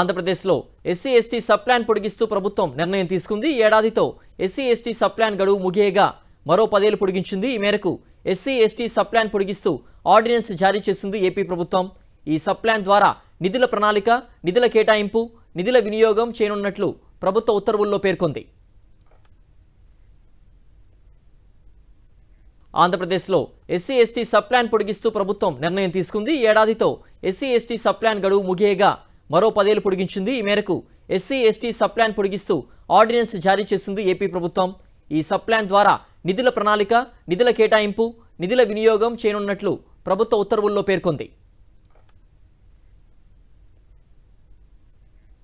ఆంధ్రప్రదేశ్లో SC ST sub plan పొడిగిస్తూ ప్రభుత్వం నిర్ణయం తీసుకుంది ఏడాదితో ఎస్సీ ఎస్టీ సబ్ ప్లాన్ గడువు ముగియగా మరో పదేళ్లు పొడిగించింది ఈ మేరకు ఎస్సీ ఎస్టీ సబ్ ప్లాన్ పొడిగిస్తూ ఆర్డినెన్స్ జారీ చేసింది ఏపీ ప్రభుత్వం ఈ సబ్ ప్లాన్ ద్వారా నిధుల ప్రణాళిక నిధుల కేటాయింపు నిధుల వినియోగం చేయనున్నట్లు ప్రభుత్వ ఉత్తర్వుల్లో పేర్కొంది ఆంధ్రప్రదేశ్లో ఎస్సీ ఎస్టీ సబ్ ప్లాన్ పొడిగిస్తూ ప్రభుత్వం నిర్ణయం తీసుకుంది ఏడాదితో ఎస్సీ ఎస్టీ సబ్ ప్లాన్ గడువు ముగియగా మరో పదేళ్లు పొడిగించింది ఈ మేరకు ఎస్సీ ఎస్టీ సబ్ప్లాన్ పొడిగిస్తూ ఆర్డినెన్స్ జారీ చేసింది ఏపీ ప్రభుత్వం ఈ సబ్ప్లాన్ ద్వారా నిధుల ప్రణాళిక నిధుల కేటాయింపు నిధుల వినియోగం చేయనున్నట్లు ప్రభుత్వ ఉత్తర్వుల్లో పేర్కొంది